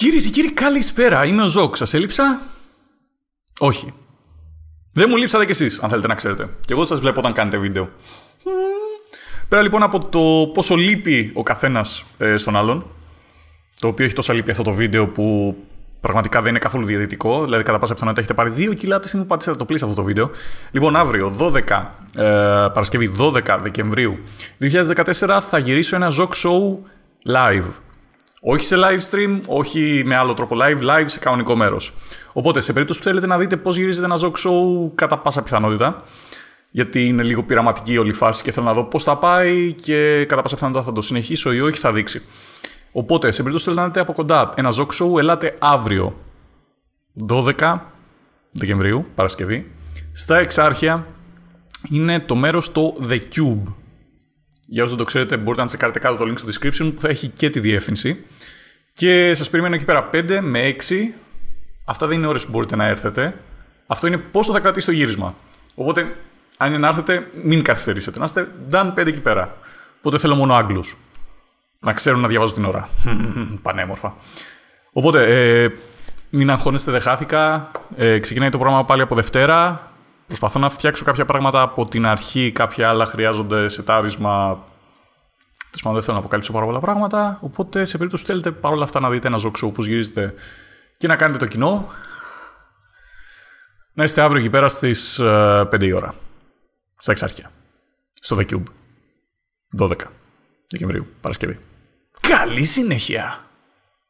Κυρίε και κύριοι, καλησπέρα. Είμαι ο Ζόκ. Σας έλειψα. Όχι. Δεν μου λείψατε κι εσείς, αν θέλετε να ξέρετε. Και εγώ σας βλέπω όταν κάνετε βίντεο. Πέρα λοιπόν από το πόσο λείπει ο καθένας ε, στον άλλον, το οποίο έχει τόσα λείπει αυτό το βίντεο που πραγματικά δεν είναι καθόλου διαδικτικό, δηλαδή κατά πάσα πιθανότητα έχετε πάρει 2 κιλά από τη στιγμή που πατήσατε το πλήρω αυτό το βίντεο. Λοιπόν, αύριο, 12, ε, Παρασκευή 12 Δεκεμβρίου 2014, θα γυρίσω ένα Ζοκ Show live. Όχι σε live stream, όχι με άλλο τρόπο live, live σε κανονικό μέρος. Οπότε, σε περίπτωση που θέλετε να δείτε πώς γυρίζεται ένα ζοκ show κατά πάσα πιθανότητα, γιατί είναι λίγο πειραματική όλη η φάση και θέλω να δω πώς θα πάει και κατά πάσα πιθανότητα θα το συνεχίσω ή όχι θα δείξει. Οπότε, σε περίπτωση που θέλετε να δείτε από κοντά ένα ζοκ show, ελάτε αύριο 12 Δεκεμβρίου, Παρασκευή, στα Εξάρχεια, είναι το μέρος το The Cube. Για όσους δεν το ξέρετε, μπορείτε να τσεκάρετε κάτω το link στο description που θα έχει και τη διεύθυνση. Και σας περιμένω εκεί πέρα 5 με 6. Αυτά δεν είναι ώρες που μπορείτε να έρθετε. Αυτό είναι πόσο θα κρατήσει το γύρισμα. Οπότε, αν είναι να έρθετε, μην καθυστερήσετε. Να είστε done 5 εκεί πέρα. Οπότε θέλω μόνο Άγγλους. Να ξέρουν να διαβάζω την ώρα. Πανέμορφα. Οπότε, ε, μην αγχώνεστε, δεν χάθηκα. Ε, ξεκινάει το πρόγραμμα πάλι από Δευτέρα. Προσπαθώ να φτιάξω κάποια πράγματα από την αρχή, κάποια άλλα χρειάζονται σετάρισμα. τάρισμα. πάντων, δεν θέλω να αποκαλύψω πάρα πολλά πράγματα. Οπότε, σε περίπτωση που θέλετε παρόλα αυτά να δείτε ένα ζόξο όπως γυρίζετε και να κάνετε το κοινό, να είστε αύριο εκεί πέρα στις 5 ε, η ώρα. Στα εξάρχεια. Στο The Cube. 12 Δεκεμβρίου, Παρασκευή. Καλή συνέχεια!